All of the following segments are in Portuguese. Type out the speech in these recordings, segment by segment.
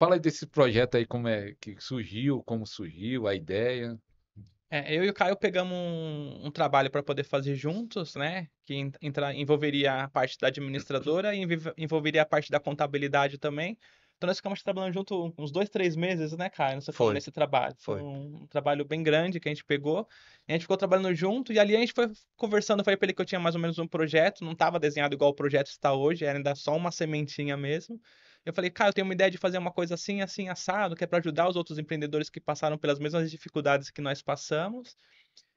Fala aí desse projeto aí, como é que surgiu, como surgiu, a ideia. É, eu e o Caio pegamos um, um trabalho para poder fazer juntos, né? Que entra, envolveria a parte da administradora e envolveria a parte da contabilidade também. Então nós ficamos trabalhando junto uns dois, três meses, né, Caio? Nós foi. nesse trabalho. Foi, foi um trabalho bem grande que a gente pegou. a gente ficou trabalhando junto e ali a gente foi conversando. Eu falei para ele que eu tinha mais ou menos um projeto, não estava desenhado igual o projeto está hoje, era ainda só uma sementinha mesmo. Eu falei, cara, eu tenho uma ideia de fazer uma coisa assim, assim, assado, que é para ajudar os outros empreendedores que passaram pelas mesmas dificuldades que nós passamos.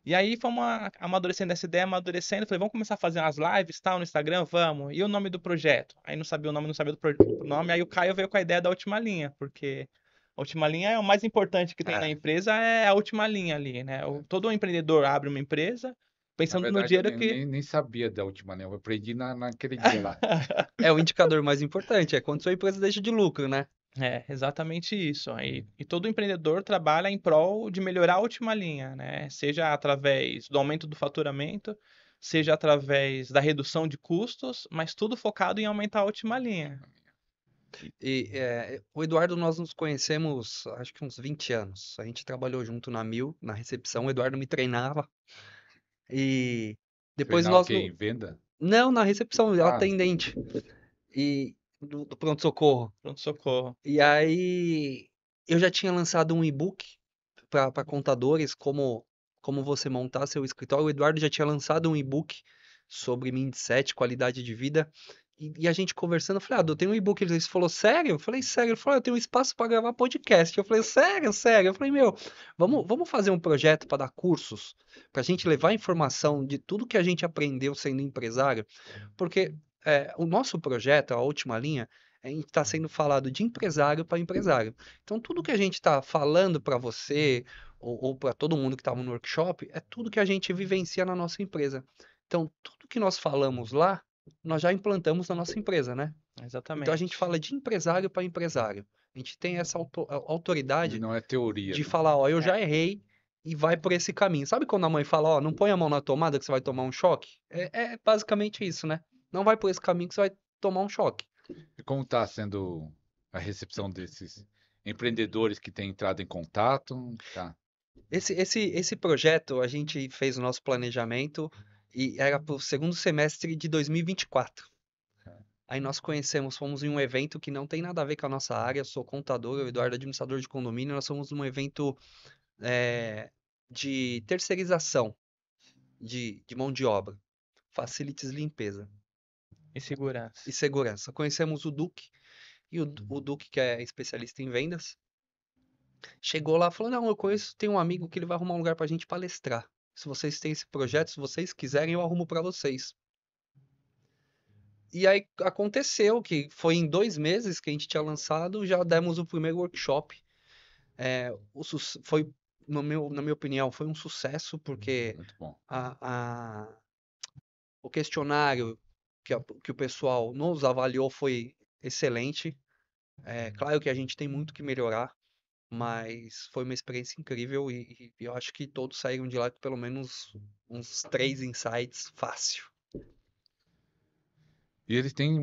E aí fomos amadurecendo essa ideia, amadurecendo. Falei, vamos começar a fazer umas lives, tal, no Instagram? Vamos. E o nome do projeto? Aí não sabia o nome, não sabia do o nome. Aí o Caio veio com a ideia da última linha, porque a última linha é o mais importante que tem é. na empresa, é a última linha ali, né? O, todo empreendedor abre uma empresa, pensando verdade, no dinheiro que. Nem, nem sabia da última, né? Eu aprendi na, naquele dia lá. é o indicador mais importante, é quando sua empresa deixa de lucro, né? É, exatamente isso. E, e, todo empreendedor trabalha em prol de melhorar a última linha, né? Seja através do aumento do faturamento, seja através da redução de custos, mas tudo focado em aumentar a última linha. E é, o Eduardo, nós nos conhecemos acho que uns 20 anos. A gente trabalhou junto na Mil, na recepção. O Eduardo me treinava e depois Foi na nós. no... venda? Não, na recepção, ela ah. atendente. E do, do pronto-socorro. Pronto-socorro. E aí eu já tinha lançado um e-book para contadores como como você montar seu escritório. O Eduardo já tinha lançado um e-book sobre mindset, qualidade de vida e, e, a gente conversando, eu falei, ah, eu tem um e-book. Ele falou, sério? Eu falei, sério. Ele falou, ah, eu tenho um espaço para gravar podcast. Eu falei, sério, sério. Eu falei, meu, vamos, hum. vamos fazer um projeto para dar cursos, para a gente levar informação de tudo que a gente aprendeu sendo empresário, porque é, o nosso projeto, a última linha, a é, gente está sendo falado de empresário para empresário. Então, tudo que a gente está falando para você ou, ou para todo mundo que estava tá no workshop é tudo que a gente vivencia na nossa empresa. Então, tudo que nós falamos lá nós já implantamos na nossa empresa, né? Exatamente. Então a gente fala de empresário para empresário. A gente tem essa auto, autoridade. E não é teoria. De né? falar, ó, eu é. já errei e vai por esse caminho. Sabe quando a mãe fala, ó, não põe a mão na tomada que você vai tomar um choque? É, é basicamente isso, né? Não vai por esse caminho que você vai tomar um choque. E como está sendo a recepção desses empreendedores que têm entrado em contato? Tá. Esse, esse, esse projeto, a gente fez o nosso planejamento e era para o segundo semestre de 2024. Aí nós conhecemos, fomos em um evento que não tem nada a ver com a nossa área. Eu sou contador, eu Eduardo, é administrador de condomínio. Nós fomos num evento é, de terceirização de, de, mão de obra, facilities limpeza. E segurança. E segurança. Conhecemos o Duque, e o, uhum. o Duque, que é especialista em vendas, chegou lá e falou: Não, eu conheço, tem um amigo que ele vai arrumar um lugar a gente palestrar. Se vocês têm esse projeto, se vocês quiserem, eu arrumo para vocês. E aí aconteceu que foi em dois meses que a gente tinha lançado, já demos o primeiro workshop. É, o, foi, no meu, na minha opinião, foi um sucesso, porque uhum, a, a, o questionário que, a, que o pessoal nos avaliou foi excelente. É, uhum. claro que a gente tem muito que melhorar, mas foi uma experiência incrível e, e eu acho que todos saíram de lá com pelo menos uns três insights fácil. E eles têm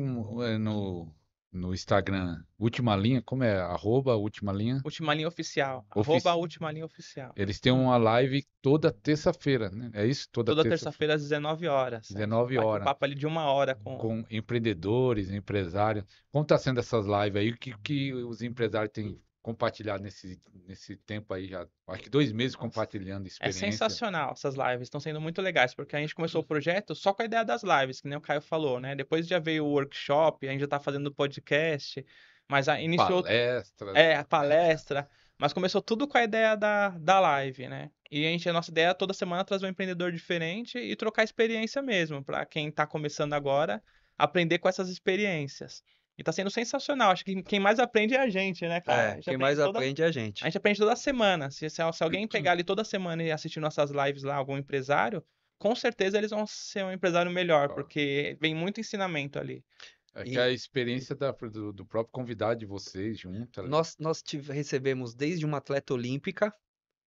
é, no, no Instagram, última linha, como é? Arroba última linha? Última linha oficial. Ofici... Arroba última linha oficial. Eles têm uma live toda terça-feira, né? É isso? Toda, toda terça-feira terça às 19 horas. 19 certo? horas. Um papo ali de uma hora com... com empreendedores, empresários. Como está sendo essas lives aí? O que, que os empresários têm compartilhado nesse, nesse tempo aí já, acho que dois meses compartilhando é experiência. É sensacional essas lives, estão sendo muito legais, porque a gente começou o uhum. projeto só com a ideia das lives, que nem o Caio falou, né? Depois já veio o workshop, a gente já está fazendo podcast, mas a iniciou... Palestra. É, a palestra, mas começou tudo com a ideia da, da live, né? E a, gente, a nossa ideia é toda semana trazer um empreendedor diferente e trocar experiência mesmo, para quem está começando agora, aprender com essas experiências. E tá sendo sensacional. Acho que quem mais aprende é a gente, né, cara? É, gente quem aprende mais toda... aprende é a gente. A gente aprende toda semana. Se, se, se alguém pegar ali toda semana e assistir nossas lives lá, algum empresário, com certeza eles vão ser um empresário melhor, claro. porque vem muito ensinamento ali. É que e... a experiência da, do, do, próprio convidado de vocês junto. Nós, nós tive, recebemos desde uma atleta olímpica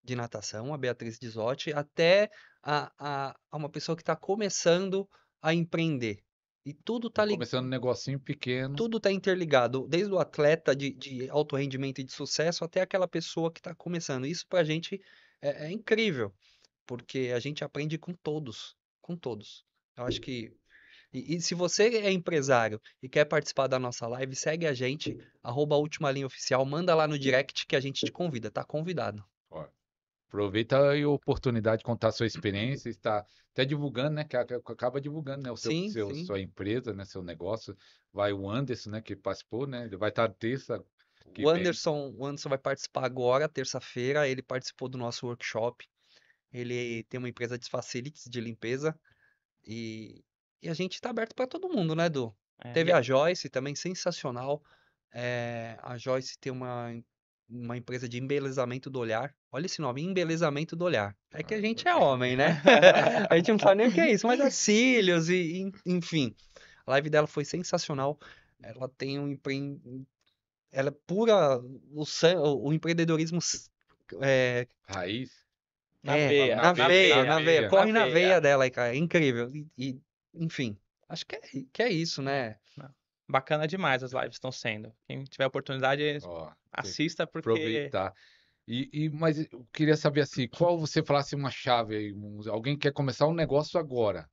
de natação, a Beatriz Dizotti, até a, a, a uma pessoa que está começando a empreender. E tudo tá, tá ligado. Começando um negocinho pequeno. Tudo tá interligado, desde o atleta de, de alto rendimento e de sucesso até aquela pessoa que está começando. Isso para a gente é, é, incrível, porque a gente aprende com todos, com todos. Eu acho que. E, e, se você é empresário e quer participar da nossa live, segue a gente, arroba a última linha oficial, manda lá no direct que a gente te convida, tá convidado. Aproveita a oportunidade de contar sua experiência, está até divulgando, né? Que acaba divulgando, né? O seu, sim, seu sim. sua empresa, né? Seu negócio. Vai o Anderson, né? Que participou, né? Ele vai estar terça. o Anderson, vem. o Anderson vai participar agora, terça-feira. Ele participou do nosso workshop. Ele tem uma empresa de facilities de limpeza e, e a gente está aberto para todo mundo, né, Edu? É, Teve é. a Joyce também sensacional. É, a Joyce tem uma uma empresa de embelezamento do olhar. Olha esse nome, embelezamento do olhar. É que a gente é homem, né? a gente não sabe nem o que é isso, mas é cílios e, enfim. A live dela foi sensacional. Ela tem um empre... ela é pura o, o empreendedorismo é... raiz. É, na, é, veia, na, na, veia, veia, na, veia, veia, Corre na veia, dela aí, cara. É incrível. E, e, enfim, acho que é, que é isso, né? Não bacana demais as lives estão sendo. Quem tiver oportunidade, oh, assista porque aproveitar. E, e, mas eu queria saber assim, qual você falasse uma chave aí, alguém quer começar um negócio agora,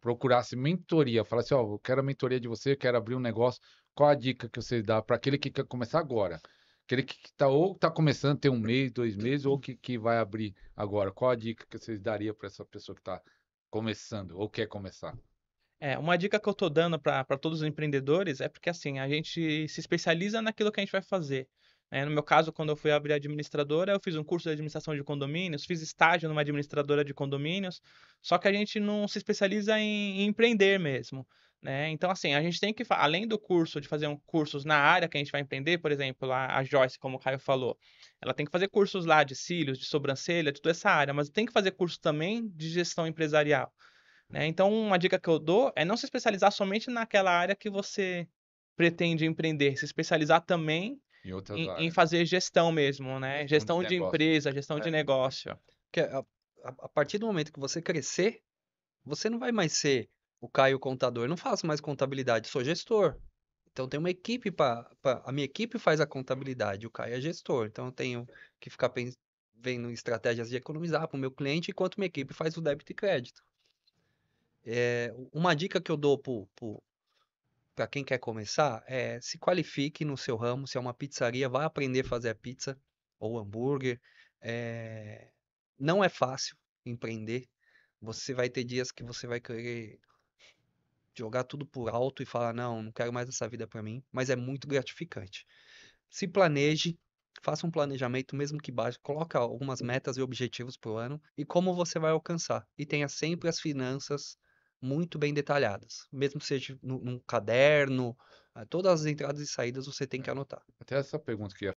procurasse mentoria, falasse, ó, oh, eu quero a mentoria de você, eu quero abrir um negócio. Qual a dica que você dá para aquele que quer começar agora? Aquele que está ou está começando tem um mês, dois meses, ou que, que vai abrir agora. Qual a dica que vocês daria para essa pessoa que está começando ou quer começar? É, uma dica que eu estou dando para todos os empreendedores é porque assim, a gente se especializa naquilo que a gente vai fazer. É, no meu caso, quando eu fui abrir administradora, eu fiz um curso de administração de condomínios, fiz estágio numa administradora de condomínios, só que a gente não se especializa em, em empreender mesmo. Né? Então, assim, a gente tem que, além do curso, de fazer um, cursos na área que a gente vai empreender, por exemplo, a, a Joyce, como o Caio falou, ela tem que fazer cursos lá de cílios, de sobrancelha, de toda essa área, mas tem que fazer curso também de gestão empresarial. Né? Então, uma dica que eu dou é não se especializar somente naquela área que você pretende empreender, se especializar também em, em, em fazer gestão mesmo, né? Gestão, gestão de, de empresa, gestão é. de negócio. Porque a, a partir do momento que você crescer, você não vai mais ser o Caio contador. Eu não faço mais contabilidade, sou gestor. Então tem uma equipe para a minha equipe faz a contabilidade, o Caio é gestor. Então eu tenho que ficar vendo estratégias de economizar para o meu cliente enquanto minha equipe faz o débito e crédito. É, uma dica que eu dou para quem quer começar é se qualifique no seu ramo. Se é uma pizzaria, vá aprender a fazer pizza ou hambúrguer. É, não é fácil empreender. Você vai ter dias que você vai querer jogar tudo por alto e falar não, não quero mais essa vida para mim, mas é muito gratificante. Se planeje, faça um planejamento mesmo que baixo, coloque algumas metas e objetivos para o ano e como você vai alcançar. E tenha sempre as finanças muito bem detalhadas. Mesmo que seja num caderno, ah, todas as entradas e saídas você tem que é. anotar. Até essa pergunta que eu ia